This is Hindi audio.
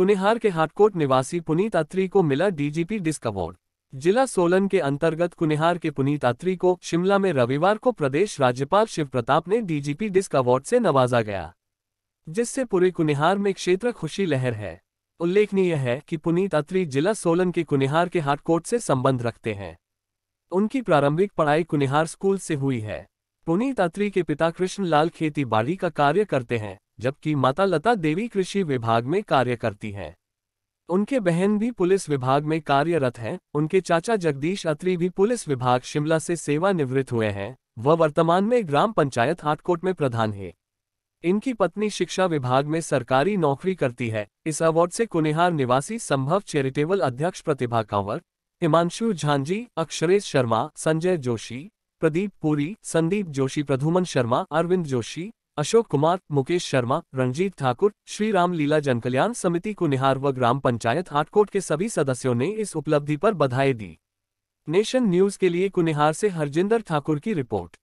कुनिहार के हाटकोट निवासी पुनीत अत्री को मिला डीजीपी डिस्क अवार्ड जिला सोलन के अंतर्गत कुनिहार के पुनीत अत्री को शिमला में रविवार को प्रदेश राज्यपाल शिव प्रताप ने डीजीपी डिस्क अवार्ड से नवाजा गया जिससे पूरे कुनिहार में क्षेत्र खुशी लहर है उल्लेखनीय है कि पुनीत अत्री जिला सोलन के कुनिहार के हाटकोट से संबंध रखते हैं उनकी प्रारंभिक पढ़ाई कुनिहार स्कूल से हुई है पुनीत अत्री के पिता कृष्णलाल खेती बाड़ी का कार्य करते हैं जबकि माता लता देवी कृषि विभाग में कार्य करती हैं उनके बहन भी पुलिस विभाग में कार्यरत हैं उनके चाचा जगदीश अत्री भी पुलिस विभाग शिमला से सेवानिवृत्त हुए हैं वह वर्तमान में ग्राम पंचायत हाटकोट में प्रधान है इनकी पत्नी शिक्षा विभाग में सरकारी नौकरी करती है इस अवार्ड से कुनिहार निवासी संभव चैरिटेबल अध्यक्ष प्रतिभा कंवर हिमांशु झांझी अक्षरेश शर्मा संजय जोशी प्रदीप पुरी संदीप जोशी प्रधुमन शर्मा अरविंद जोशी अशोक कुमार मुकेश शर्मा रणजीत ठाकुर श्री राम लीला जनकल्याण समिति कुनिहार व ग्राम पंचायत हाटकोट के सभी सदस्यों ने इस उपलब्धि पर बधाई दी नेशन न्यूज के लिए कुनिहार से हरजिंदर ठाकुर की रिपोर्ट